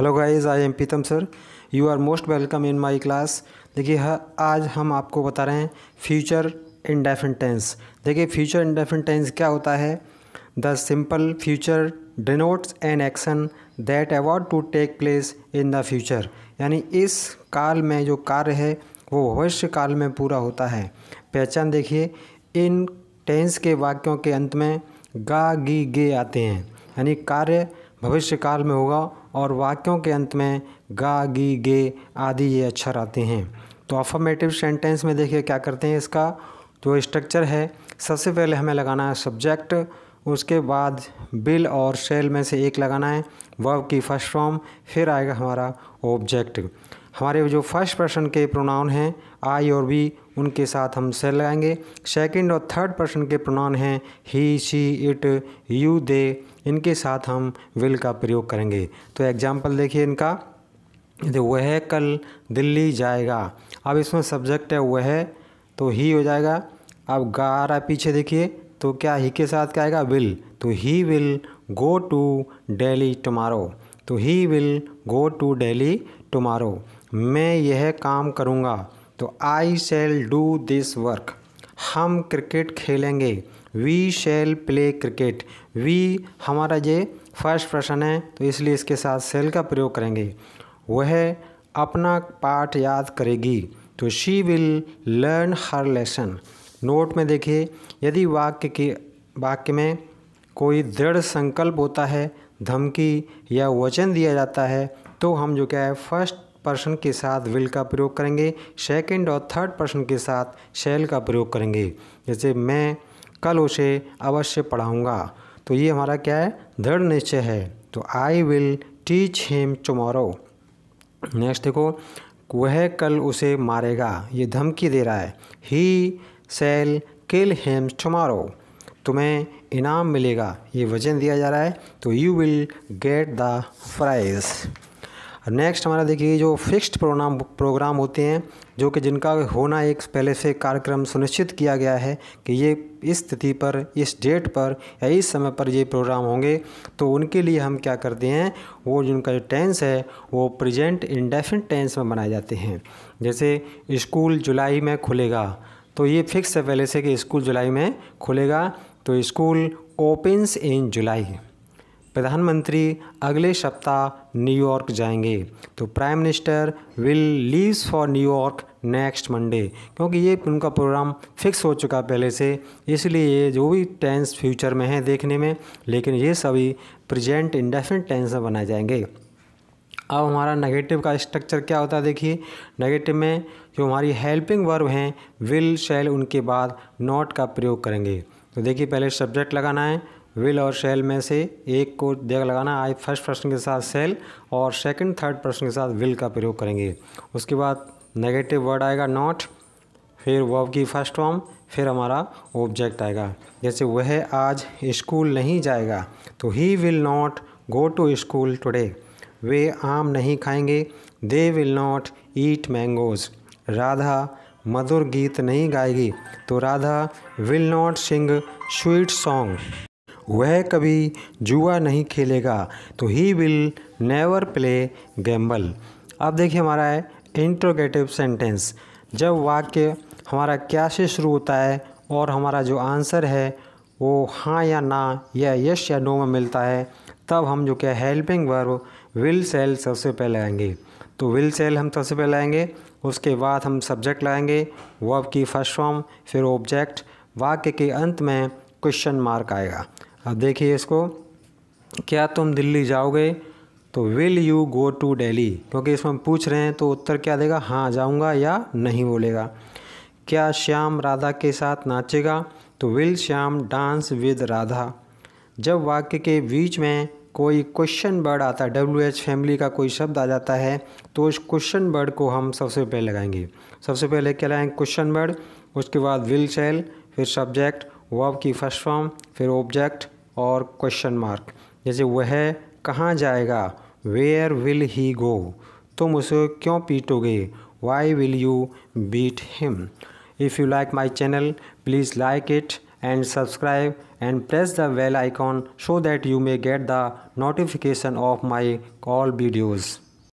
hello guys I am Pitam sir you are most welcome in my class देखिए आज हम आपको बता रहे हैं फ्यूचर इंडेफिन टेंस देखिए फ्यूचर इंडेफिन टेंस क्या होता है the simple future denotes an action that award to take place in the future यानी इस काल में जो कार्य है वो भविष्य काल में पूरा होता है पहचान देखिए इन टेंस के वाक्यों के अंत में गा गी गे आते हैं यानी कार्य भविष्य काल में होगा और वाक्यों के अंत में गा गी गे आदि ये अक्षर आते हैं तो अफर्मेटिव सेंटेंस में देखिए क्या करते हैं इसका जो स्ट्रक्चर है सबसे पहले हमें लगाना है सब्जेक्ट उसके बाद बिल और सेल में से एक लगाना है वर्ब की फर्स्ट फॉर्म फिर आएगा हमारा ऑब्जेक्ट हमारे जो फर्स्ट पर्सन के प्रोनाउन हैं आई और बी उनके साथ हम से लगाएंगे सेकंड और थर्ड पर्सन के प्रोनाउन हैं he she it you they इनके साथ हम विल का प्रयोग करेंगे तो एग्जाम्पल देखिए इनका तो वह कल दिल्ली जाएगा अब इसमें सब्जेक्ट है वह तो ही हो जाएगा अब गारा पीछे देखिए तो क्या ही के साथ क्या आएगा विल तो he will go to Delhi tomorrow तो he will go to Delhi tomorrow मैं यह काम करूँगा तो I shall do this work हम क्रिकेट खेलेंगे we shall play cricket we हमारा ये फर्स्ट पर्सन है तो इसलिए इसके साथ सेल का प्रयोग करेंगे वह अपना पाठ याद करेगी तो she will learn her lesson note में देखिए यदि वाक्य के वाक्य में कोई दृढ़ संकल्प होता है धमकी या वचन दिया जाता है तो हम जो क्या है फर्स्ट पर्सन के साथ विल का प्रयोग करेंगे सेकंड और थर्ड पर्सन के साथ शैल का प्रयोग करेंगे जैसे मैं कल उसे अवश्य पढ़ाऊँगा तो ये हमारा क्या है दृढ़ निश्चय है तो I will teach him tomorrow next देखो वह कल उसे मारेगा ये धमकी दे रहा है ही सेल किल हेम टुमारो तुम्हें इनाम मिलेगा ये वजन दिया जा रहा है तो you will get the prize next हमारा देखिए जो फिक्स्ड प्रोग्राम प्रोग्राम होते हैं जो कि जिनका होना एक पहले से कार्यक्रम सुनिश्चित किया गया है कि ये इस तिथि पर इस डेट पर या इस समय पर ये प्रोग्राम होंगे तो उनके लिए हम क्या करते हैं वो जिनका जो टेंस है वो प्रेजेंट इंडेफिनिट टेंस में बनाए जाते हैं जैसे स्कूल जुलाई में खुलेगा तो ये फिक्स है पहले से कि स्कूल जुलाई में खुलेगा तो स्कूल ओपन्स इन जुलाई प्रधानमंत्री अगले सप्ताह न्यूयॉर्क जाएंगे तो prime minister will leaves for New York next Monday क्योंकि ये उनका प्रोग्राम फिक्स हो चुका पहले से इसलिए ये जो भी टेंस फ्यूचर में है देखने में लेकिन ये सभी प्रेजेंट इंडेफिनेट टेंस में बनाए जाएंगे अब हमारा नेगेटिव का स्ट्रक्चर क्या होता है देखिए नेगेटिव में जो हमारी हेल्पिंग वर्ब हैं विल शैल उनके बाद नॉट का प्रयोग करेंगे तो देखिए पहले सब्जेक्ट लगाना है विल और शेल में से एक को देख लगाना आई फर्स्ट पर्सन के साथ सेल और सेकंड थर्ड पर्सन के साथ विल का प्रयोग करेंगे उसके बाद नेगेटिव वर्ड आएगा नॉट फिर वर्ब की फर्स्ट फॉर्म फिर हमारा ऑब्जेक्ट आएगा जैसे वह आज स्कूल नहीं जाएगा तो he will not go to school today वे आम नहीं खाएंगे they will not eat mangoes Radha मधुर गीत नहीं गाएगी तो Radha will not sing sweet song वह कभी जुआ नहीं खेलेगा तो he will never play gamble अब देखिए हमारा है इंट्रोगेटिव सेंटेंस जब वाक्य हमारा क्या से शुरू होता है और हमारा जो आंसर है वो हाँ या ना या यश या नो में मिलता है तब हम जो क्या हेल्पिंग वर्ब विल सेल सबसे पहले आएंगे तो विल सेल हम सबसे पहले आएंगे उसके बाद हम सब्जेक्ट लाएंगे वर्ब की फर्स्ट फॉर्म फिर ऑब्जेक्ट वाक्य के अंत में क्वेश्चन मार्क आएगा अब हाँ, देखिए इसको क्या तुम दिल्ली जाओगे तो will you go to Delhi क्योंकि इसमें हम पूछ रहे हैं तो उत्तर क्या देगा हाँ जाऊँगा या नहीं बोलेगा क्या श्याम राधा के साथ नाचेगा तो will Shyam dance with Radha जब वाक्य के बीच में कोई क्वेश्चन वर्ड आता है डब्ल्यू एच फैमिली का कोई शब्द आ जाता है तो उस क्वेश्चन वर्ड को हम सबसे पहले लगाएंगे सबसे पहले क्या लगाएंगे क्वेश्चन वर्ड उसके बाद विल सेल फिर सब्जेक्ट वर्ब की फर्स्ट फॉर्म फिर ऑब्जेक्ट और क्वेश्चन मार्क जैसे वह कहाँ जाएगा वेयर विल ही गो तुम उसे क्यों पीटोगे why will you beat him if you like my channel please like it and subscribe and press the bell icon so that you may get the notification of my all videos